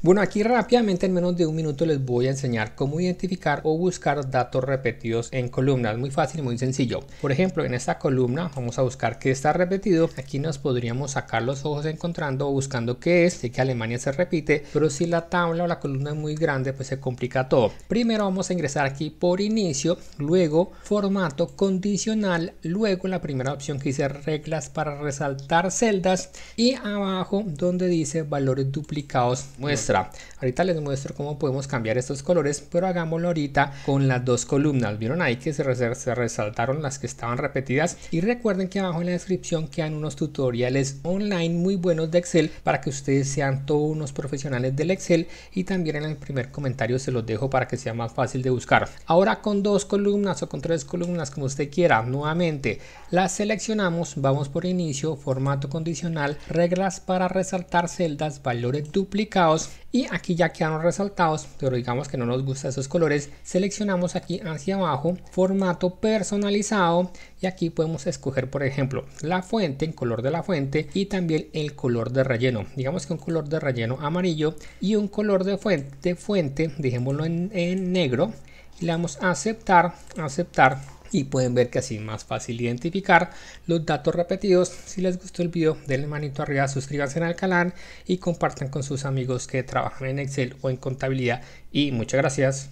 Bueno, aquí rápidamente en menos de un minuto les voy a enseñar cómo identificar o buscar datos repetidos en columnas. Muy fácil muy sencillo. Por ejemplo, en esta columna vamos a buscar qué está repetido. Aquí nos podríamos sacar los ojos encontrando o buscando qué es. Sé que Alemania se repite, pero si la tabla o la columna es muy grande, pues se complica todo. Primero vamos a ingresar aquí por inicio, luego formato condicional, luego la primera opción que dice reglas para resaltar celdas y abajo donde dice valores duplicados pues Ahorita les muestro cómo podemos cambiar estos colores, pero hagámoslo ahorita con las dos columnas. Vieron ahí que se, resaltaron las que estaban repetidas. Y recuerden que abajo en la descripción quedan unos tutoriales online muy buenos de Excel para que ustedes sean todos unos profesionales del Excel. Y también en el primer comentario se los dejo para que sea más fácil de buscar. Ahora con dos columnas o con tres columnas, como usted quiera, nuevamente las seleccionamos, vamos por inicio, formato condicional, reglas para resaltar celdas, valores duplicados y aquí ya quedaron resaltados, pero digamos que no nos gustan esos colores. Seleccionamos aquí hacia abajo, formato personalizado. Y aquí podemos escoger, por ejemplo, la fuente, el color de la fuente y también el color de relleno. Digamos que un color de relleno amarillo y un color de fuente, de fuente dejémoslo en, en negro. Y le damos a aceptar, aceptar y pueden ver que así es más fácil identificar los datos repetidos. Si les gustó el video, denle manito arriba, suscríbanse al canal y compartan con sus amigos que trabajan en Excel o en contabilidad. Y muchas gracias.